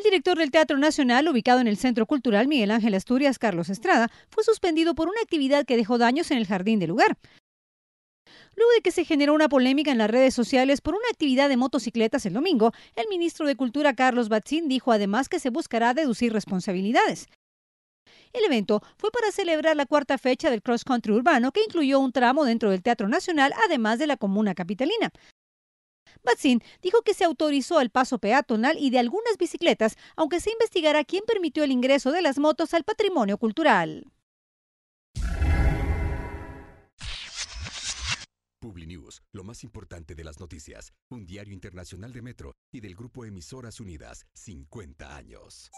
El director del Teatro Nacional, ubicado en el Centro Cultural Miguel Ángel Asturias, Carlos Estrada, fue suspendido por una actividad que dejó daños en el jardín del lugar. Luego de que se generó una polémica en las redes sociales por una actividad de motocicletas el domingo, el ministro de Cultura Carlos Batzín dijo además que se buscará deducir responsabilidades. El evento fue para celebrar la cuarta fecha del cross country urbano que incluyó un tramo dentro del Teatro Nacional, además de la comuna capitalina. Batzin dijo que se autorizó el paso peatonal y de algunas bicicletas, aunque se investigará quién permitió el ingreso de las motos al patrimonio cultural. News, lo más importante de las noticias, un diario internacional de Metro y del grupo Emisoras Unidas, 50 años.